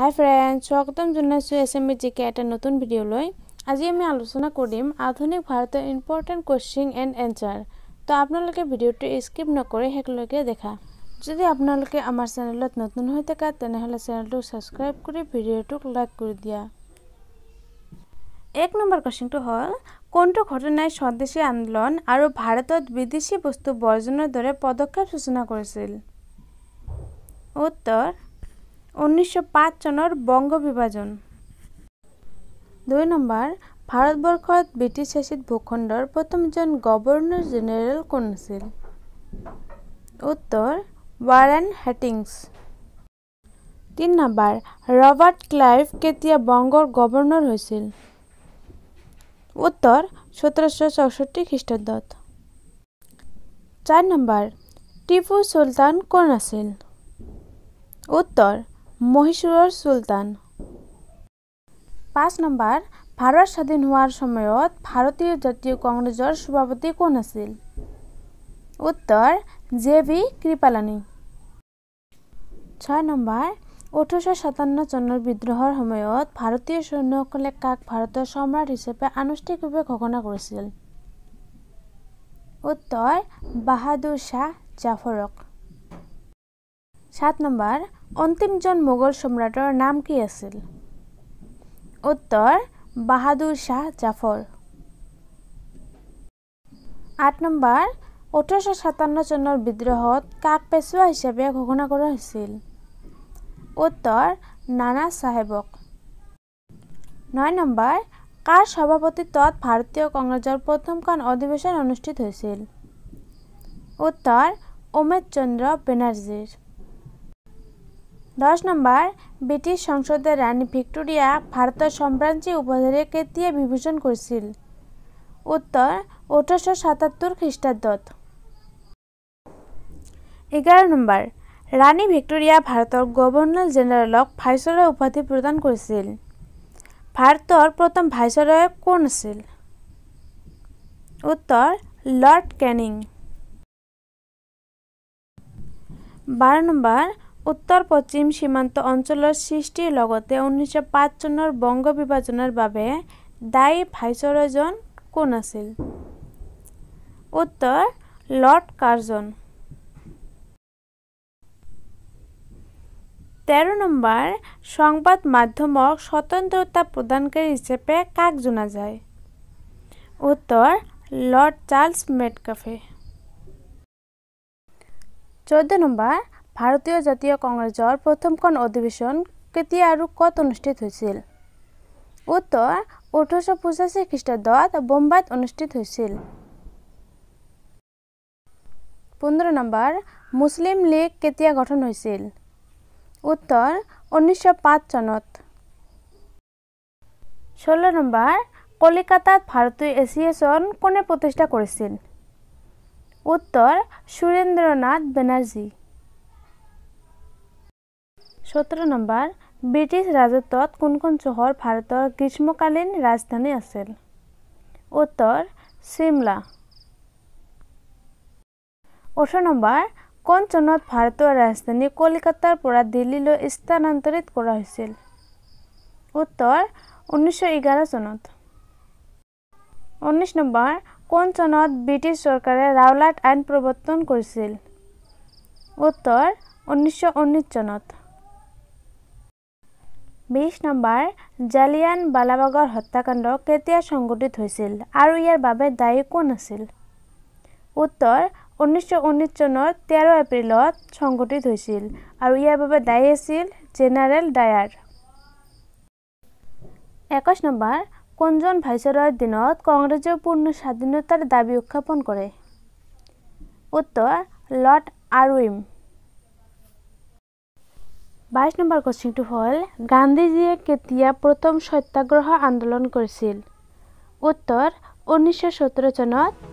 high friend স্বাগতম জনাইছোঁ S M B e G K এটা নতুন ভিডিঅ'লৈ আজি আমি আলোচনা কৰিম আধুনিক ভাৰতৰ ইম্পৰ্টেণ্ট কুৱেশ্যন এণ্ড এনচাৰ তো আপোনালোকে ভিডিঅ'টো স্কিপ নকৰি শেষলৈকে দেখা যদি আপোনালোকে আমাৰ চেনেলত নতুন হৈ থকা তেনেহ'লে চেনেলটোক ছাবস্ক্ৰাইব কৰি ভিডিঅ'টোক লাইক কৰি দিয়া এক নম্বৰ কুৱেশ্যনটো হ'ল কোনটো ঘটনাই স্বদেশী আন্দোলন আৰু ভাৰতত বিদেশী বস্তু বৰ্জনৰ দৰে পদক্ষেপ সূচনা কৰিছিল উত্তৰ উনিশশো চনৰ বংগ বিভাজন দুই নম্বৰ ভাৰতবৰ্ষত ব্ৰিটিছ শাসিত ভূখণ্ডৰ প্ৰথমজন গৱৰ্ণৰ জেনেৰেল কোন আছিল উত্তৰ ৱাৰেন হেটিংছ তিনি নম্বৰ ৰবাৰ্ট ক্লাইভ কেতিয়া বংগৰ গৱৰ্ণৰ হৈছিল উত্তৰ সোতৰশ চৌষষ্ঠি খ্ৰীষ্টাব্দত চাৰি নম্বৰ টিপু চুলতান কোন আছিল উত্তৰ মহীশূৰৰ চুলতান পাঁচ নম্বৰ ভাৰত স্বাধীন হোৱাৰ সময়ত ভাৰতীয় জাতীয় কংগ্ৰেছৰ সভাপতি কোন আছিল উত্তৰ জে ভি কৃপালানী ছয় নম্বৰ ওঠৰশ সাতান্ন চনৰ বিদ্ৰোহৰ সময়ত ভাৰতীয় সৈন্যসকলে কাক ভাৰতৰ সম্ৰাট হিচাপে আনুষ্ঠানিকভাৱে ঘোষণা কৰিছিল উত্তৰ বাহাদুৰ শ্বাহ জাফৰক সাত নম্বৰ অন্তিমজন মোগল সম্রাটৰ নাম কি আছিল উত্তৰ বাহাদুৰ শ্বাহ জাফৰ আঠ নম্বৰ ওঠৰশ সাতান্ন চনৰ বিদ্ৰোহত কাক পেচোৱা হিচাপে ঘোষণা কৰা হৈছিল উত্তৰ নানা চাহেবক নয় নম্বৰ কাৰ সভাপতিত্বত ভাৰতীয় কংগ্ৰেছৰ প্ৰথমখন অধিৱেশন অনুষ্ঠিত হৈছিল উত্তৰ অমিত চন্দ্ৰ বেনাৰ্জীৰ দশ নম্বর ব্রিটিশ সংসদে রানী ভিক্টোরিয়া ভারতের সম্ভ্রাঞ্চী উপধারে কেতিয়া বিভূষণ কৰিছিল উত্তর আঠারোশো সাতাত্তর খ্রিস্টাব্দত এগারো নম্বর ৰাণী ভিক্টোৰিয়া ভারতের গভর্নর জেনেৰেলক ভাইসরয় উপাধি প্ৰদান কৰিছিল ভাৰতৰ প্ৰথম ভাইসরয় কোন আছিল উত্তৰ লৰ্ড কেনিং বাৰ নম্বৰ উত্তৰ পশ্চিম সীমান্ত অঞ্চলৰ সৃষ্টিৰ লগতে উনিশশো পাঁচ চনৰ বংগ বিভাজনৰ বাবে দায়ী ভাইসরজন কোন আছিল উত্তৰ লৰ্ড কাৰ্জন তেৰ নম্বৰ সংবাদ মাধ্যমক স্বতন্ত্ৰতা প্ৰদানকাৰী হিচাপে কাক জনা যায় উত্তৰ লৰ্ড চাৰ্লছ মেটকাফে চৈধ্য নম্বৰ ভাৰতীয় জাতীয় কংগ্ৰেছৰ প্ৰথমখন অধিৱেশন কেতিয়া আৰু ক'ত অনুষ্ঠিত হৈছিল উত্তৰ ওঠৰশ পঁচাশী খ্ৰীষ্টাব্দত বোম্বাইত অনুষ্ঠিত হৈছিল পোন্ধৰ নম্বৰ মুছলিম লীগ কেতিয়া গঠন হৈছিল উত্তৰ ঊনৈছশ পাঁচ চনত ষোল্ল নম্বৰ কলিকাতাত ভাৰতীয় এছিয়েশ্যন কোনে প্ৰতিষ্ঠা কৰিছিল উত্তৰ সুৰেন্দ্ৰনাথ বেনাৰ্জী সতেরো নম্বৰ ব্ৰিটিছ ৰাজত্বত কোন চহৰ ভাৰতৰ গ্ৰীষ্মকালীন ৰাজধানী আছিল উত্তৰ চিমলা ওঠৰ নম্বৰ কোন চনত ভাৰতীয় ৰাজধানী কলিকতাৰ পৰা দিল্লীলৈ স্থানান্তৰিত কৰা হৈছিল উত্তৰ ঊনৈছশ এঘাৰ চনত ঊনৈছ নম্বৰ কোন চনত ব্ৰিটিছ চৰকাৰে ৰাওলাট আইন প্ৰৱৰ্তন কৰিছিল উত্তৰ ঊনৈছশ ঊনৈছ চনত বিশ নম্বৰ জালিয়ান বালাবাগৰ হত্যাকাণ্ড কেতিয়া সংঘটিত হৈছিল আৰু ইয়াৰ বাবে দায়ী কোন আছিল উত্তৰ ঊনৈছশ ঊনৈছ চনৰ তেৰ এপ্ৰিলত সংঘটিত হৈছিল আৰু ইয়াৰ বাবে দায়ী আছিল জেনেৰেল ডায়াৰ একৈছ নম্বৰ কোনজন ভাইচৰয়ৰ দিনত কংগ্ৰেছে পূৰ্ণ স্বাধীনতাৰ দাবী উত্থাপন কৰে উত্তৰ লৰ্ড আৰউইম বাইছ নম্বৰ কুৱেশ্যনটো হ'ল গান্ধীজীয়ে কেতিয়া প্ৰথম সত্যাগ্ৰহ আন্দোলন কৰিছিল উত্তৰ ঊনৈছশ সোতৰ চনত